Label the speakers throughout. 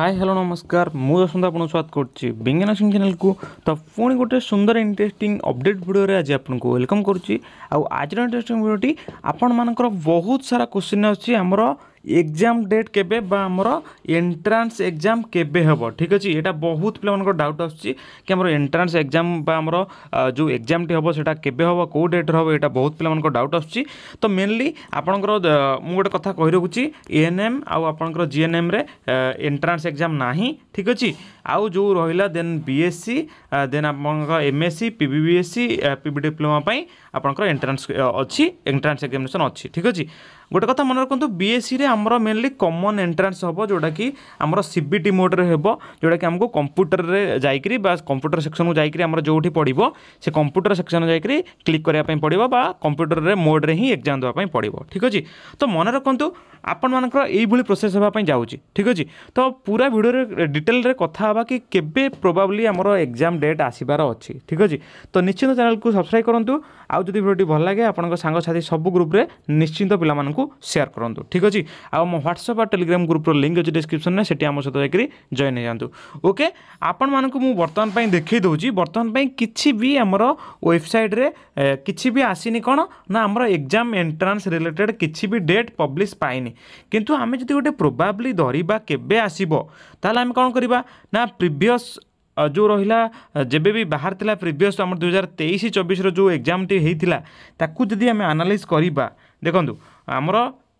Speaker 1: ହାଏ hello ନମସ୍କାର ମୁଁ ଦଶନ୍ତ ଆପଣଙ୍କୁ ସ୍ୱାଗତ କରୁଛି ବିଜ୍ଞାନ ସିଂ ଚ୍ୟାନେଲକୁ ତ ପୁଣି ଗୋଟେ ସୁନ୍ଦର ଇଣ୍ଟରେଷ୍ଟିଂ ଅପଡ଼େଟ୍ ଭିଡ଼ିଓରେ ଆଜି ଆପଣଙ୍କୁ ୱେଲକମ୍ କରୁଛି ଆଉ ଆଜିର ଇଣ୍ଟରେଷ୍ଟିଂ ଭିଡ଼ିଓଟି ଆପଣମାନଙ୍କର ବହୁତ ସାରା କୋଶ୍ଚିନ୍ ଅଛି ଆମର ଏକ୍ଜାମ୍ ଡେଟ୍ କେବେ ବା ଆମର ଏଣ୍ଟ୍ରାନ୍ସ ଏକ୍ଜାମ୍ କେବେ ହେବ ଠିକ୍ ଅଛି ଏଇଟା ବହୁତ ପିଲାମାନଙ୍କର ଡାଉଟ୍ ଆସୁଛି କି ଆମର ଏଣ୍ଟ୍ରାନ୍ସ ଏକ୍ଜାମ୍ ବା ଆମର ଯେଉଁ ଏକ୍ଜାମ୍ଟି ହେବ ସେଇଟା କେବେ ହେବ କେଉଁ ଡେଟ୍ରେ ହେବ ଏଇଟା ବହୁତ ପିଲାମାନଙ୍କର ଡାଉଟ୍ ଆସୁଛି ତ ମେନଲି ଆପଣଙ୍କର ମୁଁ ଗୋଟେ କଥା କହି ରଖୁଛି ଏଏନ୍ଏମ୍ ଆଉ ଆପଣଙ୍କର ଜିଏନ୍ଏମ୍ରେ ଏଣ୍ଟ୍ରାନ୍ସ ଏକ୍ଜାମ୍ ନାହିଁ ଠିକ୍ ଅଛି ଆଉ ଯେଉଁ ରହିଲା ଦେନ୍ ବିଏସ୍ସି ଦେନ୍ ଆପଣଙ୍କର ଏମ୍ଏସ୍ସି ପିବିବିଏସ୍ସି ପିବି ଡିପ୍ଲୋମା ପାଇଁ আপনার এন্ট্রান্স অছি এন্ট্রান্স এক্সামিনেসন অছি ঠিক আছে গোটে কথা মনে রাখতু বিএসসি আমার মেনলি কমন এন্ট্রান্স হব যেটা কি আমার সিবিটি মোড্রে হব যেটা কি আমি কম্পুটরের যাইকি বা কম্পুটর সেকশন যাইকি আমার যেটি পড়ব সে কম্পুটর সেকশন যাইকি ক্লিক করা পড়ব বা কম্পুটরের মোড্রে হি এক্সাম দেওয়া পড়ব ঠিক আছে তো মনে রাখতু ଆପଣମାନଙ୍କର ଏଇଭଳି ପ୍ରୋସେସ୍ ହେବା ପାଇଁ ଯାଉଛି ଠିକ୍ ଅଛି ତ ପୁରା ଭିଡ଼ିଓରେ ଡିଟେଲରେ କଥା ହେବା କି କେବେ ପ୍ରୋବାବ୍ଲି ଆମର ଏକ୍ଜାମ୍ ଡେଟ୍ ଆସିବାର ଅଛି ଠିକ୍ ଅଛି ତ ନିଶ୍ଚିନ୍ତ ଚ୍ୟାନେଲ୍କୁ ସବସ୍କ୍ରାଇବ୍ କରନ୍ତୁ ଆଉ ଆଉ ଯଦି ভিডিওটি ভাল লাগে আপনার সাংসাথী সবু গ্রুপে নিশ্চিন্ত পিলা সেয়ার করতু ঠিক আছে আমার হোয়াটসঅপ আর টেলিগ্রাম গ্রুপর লিঙ্ক অছি ডিসক্রিপশনে সেটি আমার সহ যাই জয়েন হয়ে যাতে ওকে আপন মানুষ বর্তমান পাই দেখাই দেছি বর্তমান পাই কিছু বি আমার ওয়েবসাইট্রে কিছু বি আসিনি কোণ না আমার এক্সাম এন্ট্রান্স রিলেটেড কিছু বি ডেট পব্লিশ পাইনি কিন্তু আমি যদি গোটে প্রোবাবলি ধরিবা কেবে আসিব তাহলে আমি কোণ করিবা না প্রিভিয়স ଯେଉଁ ରହିଲା ଯେବେ ବି ବାହାରିଥିଲା ପ୍ରିଭିୟସ୍ ଆମର ଦୁଇ ହଜାର ତେଇଶ ଚବିଶର ଯେଉଁ ଏକ୍ଜାମ୍ଟି ହେଇଥିଲା ତାକୁ ଯଦି ଆମେ ଆନାଲାଇଜ୍ କରିବା ଦେଖନ୍ତୁ ଆମର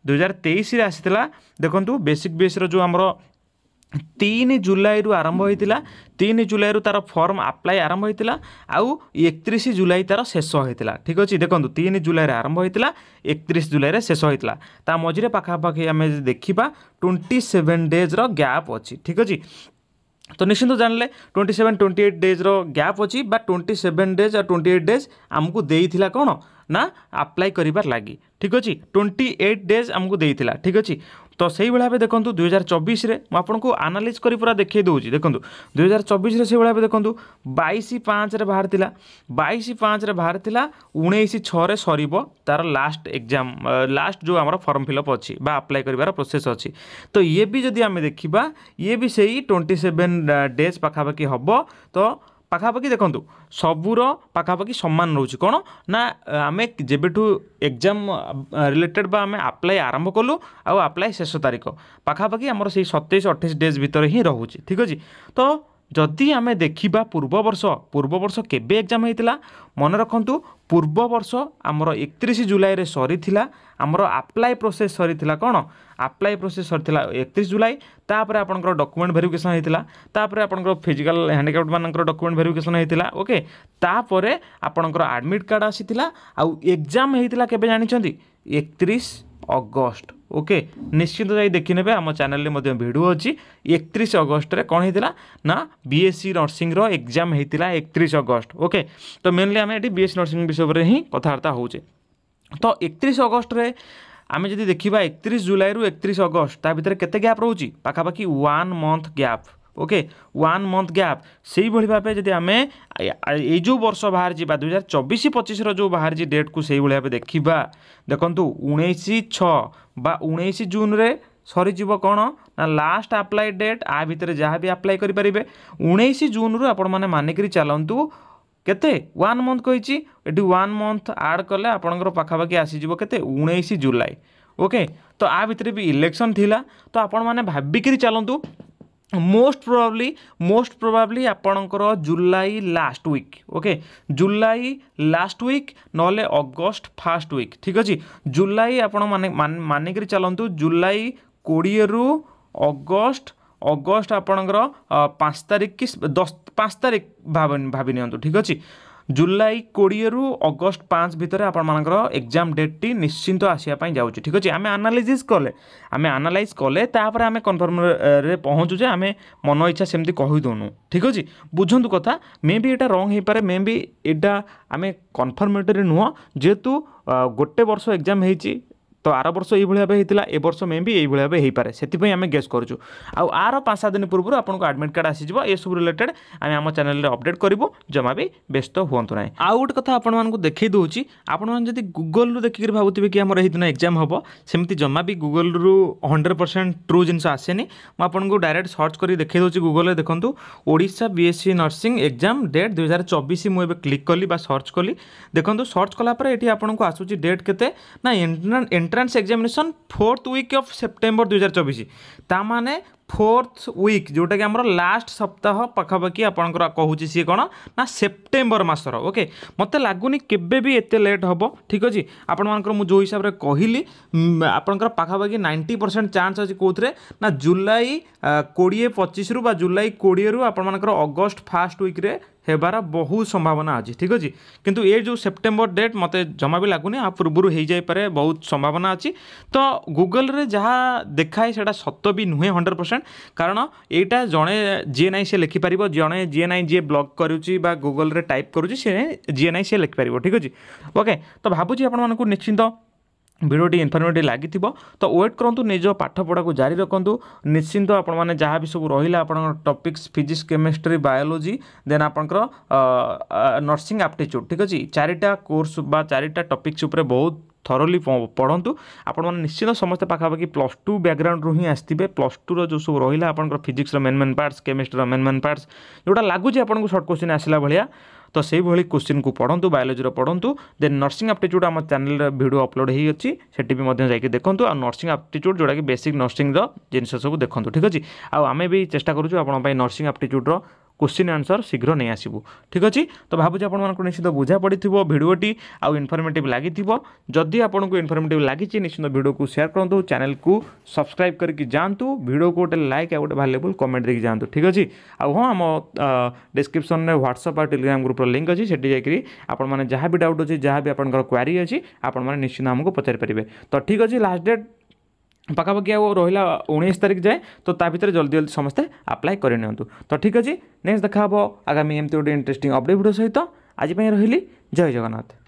Speaker 1: ଦୁଇ ହଜାର ତେଇଶରେ ଆସିଥିଲା ଦେଖନ୍ତୁ ବେସିକ୍ ବେସ୍ର ଯେଉଁ ଆମର ତିନି ଜୁଲାଇରୁ ଆରମ୍ଭ ହୋଇଥିଲା ତିନି ଜୁଲାଇରୁ ତା'ର ଫର୍ମ ଆପ୍ଲାଏ ଆରମ୍ଭ ହୋଇଥିଲା ଆଉ ଏକତିରିଶ ଜୁଲାଇ ତା'ର ଶେଷ ହୋଇଥିଲା ଠିକ୍ ଅଛି ଦେଖନ୍ତୁ ତିନି ଜୁଲାଇରେ ଆରମ୍ଭ ହୋଇଥିଲା ଏକତିରିଶ ଜୁଲାଇରେ ଶେଷ ହୋଇଥିଲା ତା ମଝିରେ ପାଖାପାଖି ଆମେ ଯଦି ଦେଖିବା ଟ୍ୱେଣ୍ଟି ସେଭେନ୍ ଡେଜ୍ର ଗ୍ୟାପ୍ ଅଛି ଠିକ୍ ଅଛି তো ନିଶ୍ଚିନ୍ତ ଜାଣିଲେ ଟ୍ୱେଣ୍ଟି ସେଭେନ୍ ଟ୍ୱେଣ୍ଟି ଏଇଟ୍ ଡେଜ୍ର ଗ୍ୟାପ୍ ଅଛି ବା ଟ୍ୱେଣ୍ଟି ସେଭେନ୍ ଡେଜ୍ ଆଉ ଟ୍ୱେଣ୍ଟି ଏଇଟ୍ ଡେଜ୍ ଆମକୁ ଦେଇଥିଲା କ'ଣ ନା ଆପ୍ଲାଏ କରିବାର ଲାଗି ଠିକ୍ ଅଛି ଟ୍ୱେଣ୍ଟି ଏଇଟ୍ ଡେଜ୍ ଆମକୁ ଦେଇଥିଲା ଠିକ୍ ଅଛି তো সেইভাবে এবার দেখুন দুই হাজার চবিশে আপনার আনালিজ করে পুরা দেখাই দেছি দেখুন দুই হাজার চবিশে সেইভাবে দেখুন বাইশ পাঁচরে বাহারি বাইশ পাঁচরে বাহারি উনিশ ছরে সরব তার লাস্ট এক্সাম লাস্ট যে আমার ফর্ম ফিল অপ অছি বা আপ্লাই করবার প্রোসেস অছি তো ইয়ে বি যদি আমি দেখিবা ইয়ে বি সেই টোয়েন্টি সেভেন ডেজ পাখাপাখি হব তো ପାଖାପାଖି ଦେଖନ୍ତୁ ସବୁର ପାଖାପାଖି ସମାନ ରହୁଛି କ'ଣ ନା ଆମେ ଯେବେଠୁ ଏକ୍ଜାମ୍ ରିଲେଟେଡ଼୍ ବା ଆମେ ଆପ୍ଲାଏ ଆରମ୍ଭ କଲୁ ଆଉ ଆପ୍ଲାଏ ଶେଷ ତାରିଖ ପାଖାପାଖି ଆମର ସେଇ ସତେଇଶ ଅଠେଇଶ ଡେଜ୍ ଭିତରେ ହିଁ ରହୁଛି ଠିକ୍ ଅଛି ତ ଯଦି ଆମେ ଦେଖିବା ପୂର୍ବବର୍ଷ ପୂର୍ବବର୍ଷ କେବେ ଏକ୍ଜାମ୍ ହୋଇଥିଲା ମନେ ରଖନ୍ତୁ ପୂର୍ବବର୍ଷ ଆମର ଏକତିରିଶ ଜୁଲାଇରେ ସରିଥିଲା ଆମର ଆପ୍ଲାଏ ପ୍ରୋସେସ୍ ସରିଥିଲା କ'ଣ ଆପ୍ଲାଏ ପ୍ରୋସେସ୍ ସରିଥିଲା ଏକତିରିଶ ଜୁଲାଇ ତାପରେ ଆପଣଙ୍କର ଡକୁମେଣ୍ଟ ଭେରିଫିକେସନ୍ ହେଇଥିଲା ତାପରେ ଆପଣଙ୍କର ଫିଜିକାଲ୍ ହ୍ୟାଣ୍ଡିକ୍ରାଫ୍ଟମାନଙ୍କର ଡକୁମେଣ୍ଟ ଭେରିଫିକେସନ୍ ହେଇଥିଲା ଓକେ ତାପରେ ଆପଣଙ୍କର ଆଡ଼ମିଟ୍ କାର୍ଡ଼ ଆସିଥିଲା ଆଉ ଏକ୍ଜାମ୍ ହେଇଥିଲା କେବେ ଜାଣିଛନ୍ତି ଏକତିରିଶ ଅଗଷ୍ଟ ଓକେ ନିଶ୍ଚିନ୍ତ ଯାଇ ଦେଖିନେବେ ଆମ ଚ୍ୟାନେଲରେ ମଧ୍ୟ ଭିଡ଼ିଓ ଅଛି ଏକତିରିଶ ଅଗଷ୍ଟରେ କ'ଣ ହେଇଥିଲା ନା ବିଏସ୍ସି ନର୍ସିଂର ଏକ୍ଜାମ୍ ହେଇଥିଲା ଏକତିରିଶ ଅଗଷ୍ଟ ଓକେ ତ ମେନଲି ଆମେ ଏଠି ବିଏସ୍ସି ନର୍ସିଂ ବିଷୟ ଉପରେ ହିଁ କଥାବାର୍ତ୍ତା ହେଉଛେ ତ ଏକତିରିଶ ଅଗଷ୍ଟରେ ଆମେ ଯଦି ଦେଖିବା ଏକତିରିଶ ଜୁଲାଇରୁ ଏକତିରିଶ ଅଗଷ୍ଟ ତା ଭିତରେ କେତେ ଗ୍ୟାପ୍ ରହୁଛି ପାଖାପାଖି one month gap okay one month gap ସେଇଭଳି ଭାବେ ଯଦି ଆମେ ଏଇ ଯେଉଁ ବର୍ଷ ବାହାରିଛି ବା ଦୁଇହଜାର ଚବିଶ ପଚିଶର ଯେଉଁ ବାହାରିଛି ଡେଟ୍କୁ ସେଇଭଳି ଭାବେ ଦେଖିବା ଦେଖନ୍ତୁ ଉଣେଇଶ ଛଅ ବା ଉଣେଇଶ ଜୁନ୍ରେ ସରିଯିବ କ'ଣ ନା ଲାଷ୍ଟ ଆପ୍ଲାଏ ଡେଟ୍ ଆ ଭିତରେ ଯାହା ବି ଆପ୍ଲାଏ କରିପାରିବେ ଉଣେଇଶ ଜୁନ୍ରୁ ଆପଣମାନେ ମାନିକରି ଚାଲନ୍ତୁ କେତେ ୱାନ୍ ମନ୍ଥ କହିଛି ଏଠି ୱାନ୍ ମନ୍ଥ ଆଡ଼୍ କଲେ ଆପଣଙ୍କର ପାଖାପାଖି ଆସିଯିବ କେତେ ଉଣେଇଶ ଜୁଲାଇ ଓକେ ତ ଆ ଭିତରେ ବି ଇଲେକ୍ସନ୍ ଥିଲା ତ ଆପଣମାନେ ଭାବିକିରି ଚାଲନ୍ତୁ ମୋଷ୍ଟ ପ୍ରୋବାବ୍ଲି ମୋଷ୍ଟ ପ୍ରୋବାବ୍ଲି ଆପଣଙ୍କର July last week okay July last week ନହେଲେ ଅଗଷ୍ଟ ଫାଷ୍ଟ ୱିକ୍ ଠିକ୍ ଅଛି ଜୁଲାଇ ଆପଣ ମାନେ ମାନିକରି ଚାଲନ୍ତୁ ଜୁଲାଇ କୋଡ଼ିଏରୁ ଅଗଷ୍ଟ ଅଗଷ୍ଟ ଆପଣଙ୍କର ପାଞ୍ଚ ତାରିଖ କି ଦଶ ପାଞ୍ଚ ତାରିଖ ଭାବି ନିଅନ୍ତୁ ଠିକ୍ ଅଛି জুলাই কোড়িয়েরু অগস্ট পাঁচ ভিতরে আপনার এক্সাম ডেটটি নিশ্চিন্ত আসা যাচ্ছে ঠিক আছে আমি আনালাইসিস কলে আমি আনালাইজ কলে তাপরে আমি কনফর্ম পৌঁছু যে আমি মন ইচ্ছা সেমতি কহিদৌনু ঠিক আছে বুঝতু কথা মে বি এটা রং হয়ে মে বি এটা আমি কনফর্মেটরি নুহ যেহেতু গোটে বর্ষ এক্সাম হয়েছি ତ ଆର ବର୍ଷ ଏଇଭଳି ଭାବେ ହେଇଥିଲା ଏ ବର୍ଷ ମେ ବି ଏଇଭଳି ଭାବେ ହେଇପାରେ ସେଥିପାଇଁ ଆମେ ଗେସ୍ କରୁଛୁ ଆଉ ଆର ପାଞ୍ଚ ସାତ ଦିନ ପୂର୍ବରୁ ଆପଣଙ୍କୁ ଆଡ଼ମିଟ୍ କାର୍ଡ଼ ଆସିଯିବ ଏସବୁ ରିଲେଟେଡ୍ ଆମେ ଆମ ଚ୍ୟାନେଲରେ ଅପଡ଼େଟ୍ କରିବୁ ଜମା ବି ବ୍ୟସ୍ତ ହୁଅନ୍ତୁ ନାହିଁ ଆଉ ଗୋଟେ କଥା ଆପଣମାନଙ୍କୁ ଦେଖେଇ ଦେଉଛି ଆପଣମାନେ ଯଦି ଗୁଗଲରୁ ଦେଖିକିରି ଭାବୁଥିବେ କି ଆମର ଏହିଦିନ ଏକ୍ଜାମ୍ ହେବ ସେମିତି ଜମା ବି ଗୁଗଲରୁ ହଣ୍ଡ୍ରେଡ଼ ପରସେଣ୍ଟ ଟ୍ରୁ ଜିନିଷ ଆସେନି ମୁଁ ଆପଣଙ୍କୁ ଡାଇରେକ୍ଟ ସର୍ଚ୍ଚ କରି ଦେଖେଇ ଦେଉଛି ଗୁଗଲରେ ଦେଖନ୍ତୁ Odisha BSc nursing exam date ଦୁଇ ହଜାର ଚବିଶ ମୁଁ ଏବେ କ୍ଲିକ୍ କଲି ବା ସର୍ଚ୍ଚ କଲି ଦେଖନ୍ତୁ ସର୍ଚ୍ଚ କଲା ପରେ ଏଠି ଆପଣଙ୍କୁ ଆସୁଛି ଡେଟ୍ କେତେ ନା entrance examination fourth week of September দুই হাজার চবিশ তা মানে ফোর্থ উইক যেটাকি আমার লাস্ট সপ্তাহ পাখাপাখি আপনার কুচি সি কোণ না সেপ্টেম্বর মাসর ওকে মতো লাগুনি কেবে বি এত লেট হব ঠিক আছে আপনার মু যে হিসাবে কহিলি আপনার পাখাপাখি নাইনটি পরসেন্ট চান্স আছে কোথায় না জুলাই কোড়িয়ে পঁচিশ রু বা জুলাই কোড়িয়ে রু আপনার অগস্ট ফার্স্ট উইক্রে ହେବାର ବହୁ ସମ୍ଭାବନା ଅଛି ଠିକ୍ ଅଛି କିନ୍ତୁ ଏ ଯେଉଁ ସେପ୍ଟେମ୍ବର ଡେଟ୍ ମୋତେ ଜମା ବି ଲାଗୁନି ଆ ପୂର୍ବରୁ ହେଇଯାଇପାରେ ବହୁତ ସମ୍ଭାବନା ଅଛି ତ ଗୁଗଲ୍ରେ ଯାହା ଦେଖାଏ ସେଇଟା ସତ ବି ନୁହେଁ ହଣ୍ଡ୍ରେଡ଼ ପରସେଣ୍ଟ କାରଣ ଏଇଟା ଜଣେ ଯିଏ ନାହିଁ ସେ ଲେଖିପାରିବ ଜଣେ ଯିଏ ନାହିଁ ଯିଏ ବ୍ଲଗ୍ କରୁଛି ବା ଗୁଗଲ୍ରେ ଟାଇପ୍ କରୁଛି ସିଏ ଯିଏ ନାହିଁ ସିଏ ଲେଖିପାରିବ ଠିକ୍ ଅଛି ଓକେ ତ ଭାବୁଛି ଆପଣମାନଙ୍କୁ ନିଶ୍ଚିନ୍ତ ভিডিওটি ইনফরমেটিভ লাগিব তো ওয়েট করতু নিজ পাঠপড়াকে জারি রাখতু নিশ্চিন্ত আপনার যা বি সব রহিলা আপনার topics physics chemistry biology then আপনার নর্সিং আপটিচ্যুড ঠিক আছে চারিটা কোর্স বা চারিটা টপিক্স উপরে বহু থরলি পড়ন্তু আপনার নিশ্চিত সমস্ত পাখাপাখি প্লস টু ব্যাকগ্রাউন্ড রু হি আসবে প্লস টু যে সব রহলা আপনার ফিজিক্সর main main parts chemistry main main parts যেটা লাগুছে আপনার শর্ট কোশ্চিন আসলে ভাইয়া ତ ସେଇଭଳି କୋଶ୍ଚିନ୍କୁ ପଢ଼ନ୍ତୁ ବାୟୋଲୋଜିର ପଢ଼ନ୍ତୁ ଦେନ୍ ନର୍ସିଂ ଆପ୍ଟିଚ୍ୟୁଡ଼୍ ଆମ ଚ୍ୟାନେଲ୍ରେ ଭିଡ଼ିଓ ଅପଲୋଡ଼ ହୋଇଅଛି ସେଠି ବି ମଧ୍ୟ ଯାଇକି ଦେଖନ୍ତୁ ଆଉ ନର୍ସିଂ ଆପ୍ଟିଚ୍ୟୁଡ଼୍ ଯେଉଁଟାକି ବେସିକ୍ ନର୍ସିଂର ଜିନିଷ ସବୁ ଦେଖନ୍ତୁ ଠିକ୍ ଅଛି ଆଉ ଆମେ ବି ଚେଷ୍ଟା କରୁଛୁ ଆପଣଙ୍କ ପାଇଁ ନର୍ସିଂ ଆପ୍ଟିଚ୍ୟୁଡ଼୍ର কোশ্চিন আনসর শীঘ্র নিয়ে আসবু ঠিক আছে তো ভাবুছি আপনার নিশ্চিত বুঝা পড়ি ভিডিওটি আউ ইনফরমেটিভ লাগি যদি আপনার ইনফরমেটিভ লাগিছে নিশ্চিত ভিডিওকে সেয়ার করতু চ্যানেলকে সবসক্রাইব করি যাতে ভিডিওকে গোটে লাইক আর গোটে ভ্যালুয়েবল কমেন্ট দিয়ে যাতে ঠিক আছে আউ হ্যাঁ আম ডিসক্রিপশনে হোয়াটসঅপ আর টেলিগ্রাম গ্রুপর লিঙ্ক আছে সেটি যাই আপনার যা বি ডাউট অছে যা বি আপনার কোয়ারি আছে আপনার নিশ্চিত আমাকে পচারি পারে তো ঠিক আছে লাস্ট ডেট ପାଖାପାଖି ଆଉ ରହିଲା ଉଣେଇଶ ତାରିଖ ଯାଏ ତ ତା ଭିତରେ ଜଲ୍ଦି ଜଲ୍ଦି ସମସ୍ତେ ଆପ୍ଲାଏ କରିନିଅନ୍ତୁ ତ ଠିକ୍ ଅଛି ନେକ୍ସଟ ଦେଖା ହେବ ଆଗାମୀ ଏମିତି ଗୋଟେ ଇଣ୍ଟରେଷ୍ଟିଂ ଅପଡ଼େଟ୍ ଭିଡ଼ିଓ ସହିତ ଆଜି ପାଇଁ ରହିଲି ଜୟ ଜଗନ୍ନାଥ